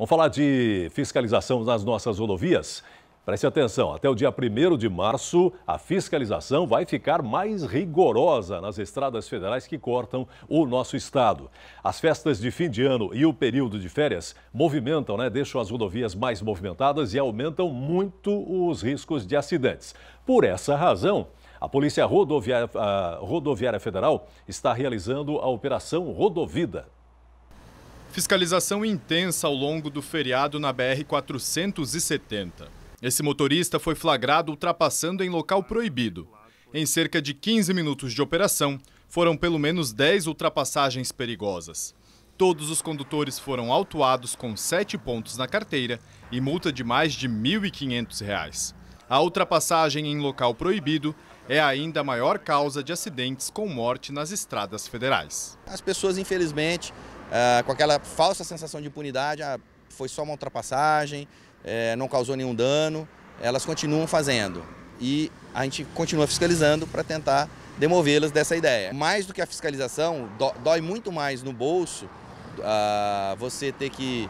Vamos falar de fiscalização nas nossas rodovias? Preste atenção, até o dia 1 de março, a fiscalização vai ficar mais rigorosa nas estradas federais que cortam o nosso estado. As festas de fim de ano e o período de férias movimentam, né, deixam as rodovias mais movimentadas e aumentam muito os riscos de acidentes. Por essa razão, a Polícia Rodoviária, a Rodoviária Federal está realizando a Operação Rodovida Fiscalização intensa ao longo do feriado na BR-470. Esse motorista foi flagrado ultrapassando em local proibido. Em cerca de 15 minutos de operação, foram pelo menos 10 ultrapassagens perigosas. Todos os condutores foram autuados com 7 pontos na carteira e multa de mais de R$ 1.500. A ultrapassagem em local proibido é ainda a maior causa de acidentes com morte nas estradas federais. As pessoas, infelizmente, ah, com aquela falsa sensação de impunidade, ah, foi só uma ultrapassagem, é, não causou nenhum dano, elas continuam fazendo. E a gente continua fiscalizando para tentar demovê-las dessa ideia. Mais do que a fiscalização, dói muito mais no bolso ah, você ter que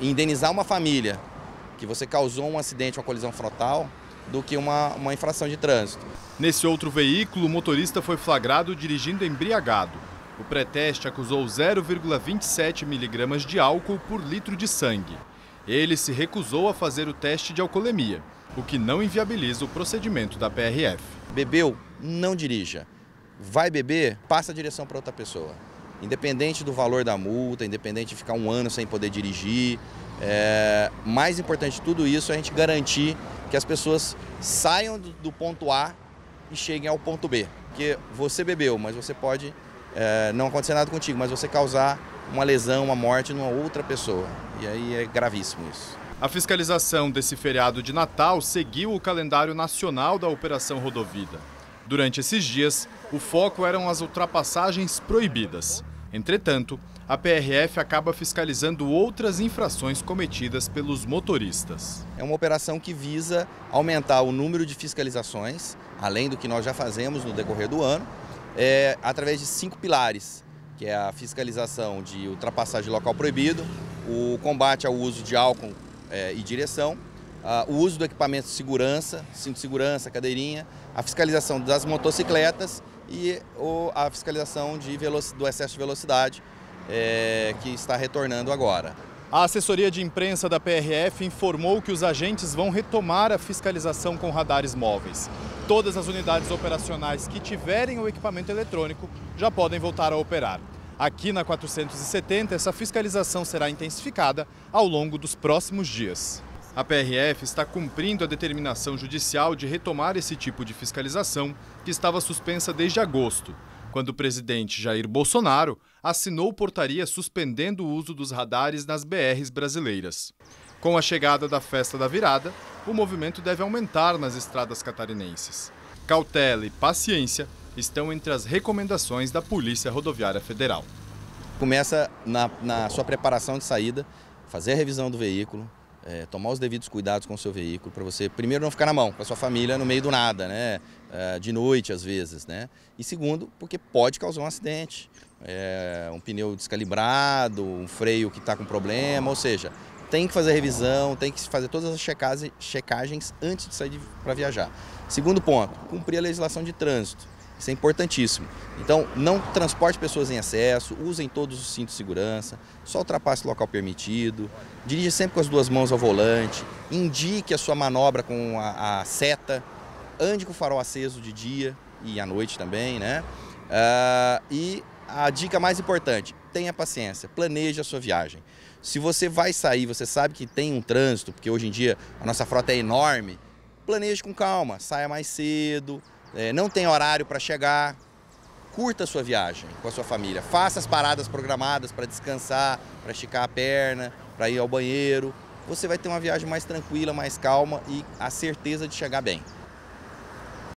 indenizar uma família que você causou um acidente, uma colisão frontal, do que uma, uma infração de trânsito. Nesse outro veículo, o motorista foi flagrado dirigindo embriagado. O pré-teste acusou 0,27 miligramas de álcool por litro de sangue. Ele se recusou a fazer o teste de alcoolemia, o que não inviabiliza o procedimento da PRF. Bebeu, não dirija. Vai beber, passa a direção para outra pessoa. Independente do valor da multa, independente de ficar um ano sem poder dirigir, é... mais importante de tudo isso é a gente garantir que as pessoas saiam do ponto A e cheguem ao ponto B. Porque você bebeu, mas você pode é, não acontecer nada contigo, mas você causar uma lesão, uma morte numa outra pessoa. E aí é gravíssimo isso. A fiscalização desse feriado de Natal seguiu o calendário nacional da Operação Rodovida. Durante esses dias, o foco eram as ultrapassagens proibidas. Entretanto, a PRF acaba fiscalizando outras infrações cometidas pelos motoristas. É uma operação que visa aumentar o número de fiscalizações, além do que nós já fazemos no decorrer do ano, é, através de cinco pilares, que é a fiscalização de ultrapassagem local proibido, o combate ao uso de álcool é, e direção, a, o uso do equipamento de segurança, cinto de segurança, cadeirinha, a fiscalização das motocicletas e o, a fiscalização de do excesso de velocidade, é, que está retornando agora. A assessoria de imprensa da PRF informou que os agentes vão retomar a fiscalização com radares móveis. Todas as unidades operacionais que tiverem o equipamento eletrônico já podem voltar a operar. Aqui na 470, essa fiscalização será intensificada ao longo dos próximos dias. A PRF está cumprindo a determinação judicial de retomar esse tipo de fiscalização, que estava suspensa desde agosto, quando o presidente Jair Bolsonaro assinou portaria suspendendo o uso dos radares nas BRs brasileiras. Com a chegada da festa da virada, o movimento deve aumentar nas estradas catarinenses. Cautela e paciência estão entre as recomendações da Polícia Rodoviária Federal. Começa na, na sua preparação de saída, fazer a revisão do veículo, é, tomar os devidos cuidados com o seu veículo para você, primeiro, não ficar na mão, para sua família no meio do nada, né? É, de noite às vezes, né? E segundo, porque pode causar um acidente, é, um pneu descalibrado, um freio que está com problema, ou seja, tem que fazer revisão, tem que fazer todas as checagens antes de sair para viajar. Segundo ponto, cumprir a legislação de trânsito. Isso é importantíssimo. Então, não transporte pessoas em excesso, usem todos os cintos de segurança, só ultrapasse o local permitido, dirija sempre com as duas mãos ao volante, indique a sua manobra com a, a seta, ande com o farol aceso de dia e à noite também, né? Uh, e a dica mais importante, tenha paciência, planeje a sua viagem. Se você vai sair, você sabe que tem um trânsito, porque hoje em dia a nossa frota é enorme, planeje com calma, saia mais cedo, é, não tem horário para chegar, curta a sua viagem com a sua família, faça as paradas programadas para descansar, para esticar a perna, para ir ao banheiro. Você vai ter uma viagem mais tranquila, mais calma e a certeza de chegar bem.